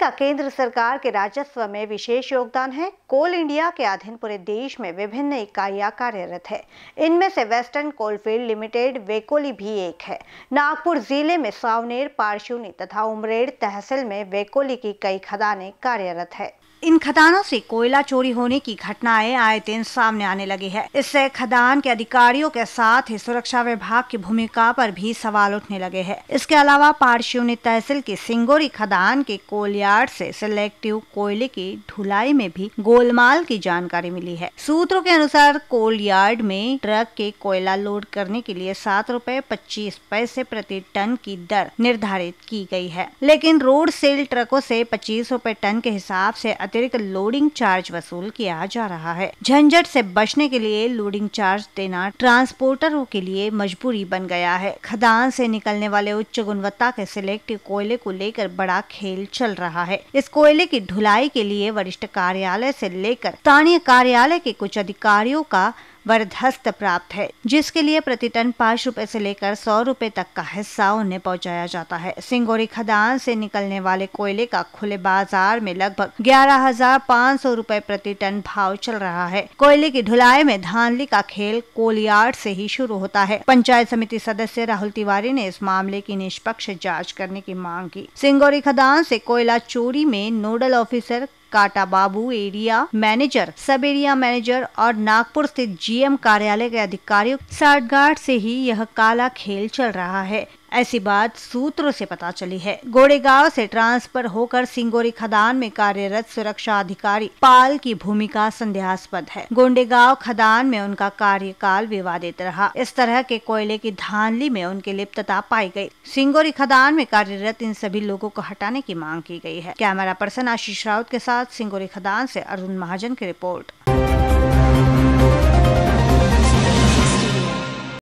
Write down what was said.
का केंद्र सरकार के राजस्व में विशेष योगदान है कोल इंडिया के अधीन पूरे देश में विभिन्न इकाइयां कार्यरत है इनमें से वेस्टर्न कोलफील्ड लिमिटेड वेकोली भी एक है नागपुर जिले में सावनेर पार्शुनी तथा उमरेड तहसील में वेकोली की कई खदानें कार्यरत है इन खदानों से कोयला चोरी होने की घटनाएं आए दिन सामने आने लगी है इससे खदान के अधिकारियों के साथ ही सुरक्षा विभाग की भूमिका पर भी सवाल उठने लगे हैं। इसके अलावा पारशिव ने तहसील के सिंगोरी खदान के कोलयार्ड से सिलेक्टिव कोयले की ढुलाई में भी गोलमाल की जानकारी मिली है सूत्रों के अनुसार कोलयार्ड में ट्रक के कोयला लोड करने के लिए सात रूपए पच्चीस पैसे प्रति टन की दर निर्धारित की गई है लेकिन रोड सेल ट्रकों से पच्चीस रूपए टन के हिसाब ऐसी अतिरिक्त लोडिंग चार्ज वसूल किया जा रहा है झंझट से बचने के लिए लोडिंग चार्ज देना ट्रांसपोर्टरों के लिए मजबूरी बन गया है खदान से निकलने वाले उच्च गुणवत्ता के सिलेक्टिव कोयले को लेकर बड़ा खेल चल रहा है इस कोयले की ढुलाई के लिए वरिष्ठ कार्यालय से लेकर स्थानीय कार्यालय के कुछ अधिकारियों का वर्धस्त प्राप्त है जिसके लिए प्रति टन पाँच रूपए ऐसी लेकर सौ रूपए तक का हिस्सा उन्हें पहुंचाया जाता है सिंगोरी खदान से निकलने वाले कोयले का खुले बाजार में लगभग ग्यारह हजार पाँच सौ रूपए प्रति टन भाव चल रहा है कोयले की ढुलाई में धानली का खेल कोलियाड से ही शुरू होता है पंचायत समिति सदस्य राहुल तिवारी ने इस मामले की निष्पक्ष जांच करने की मांग की सिंगोरी खदान से कोयला चोरी में नोडल ऑफिसर काटा बाबू area manager sub area manager और नागपुर स्थित जीएम कार्यालय के अधिकारियों साठगांठ से ही यह काला खेल चल रहा है ऐसी बात सूत्रों से पता चली है गोड़ेगांव से ट्रांसफर होकर सिंगोरी खदान में कार्यरत सुरक्षा अधिकारी पाल की भूमिका संदेहास्पद है गोंडेगांव खदान में उनका कार्यकाल विवादित रहा इस तरह के कोयले की धानली में उनकी लिप्तता पाई गई। सिंगोरी खदान में कार्यरत इन सभी लोगों को हटाने की मांग की गई है कैमरा पर्सन आशीष राउत के साथ सिंगोरी खदान ऐसी अरुण महाजन की रिपोर्ट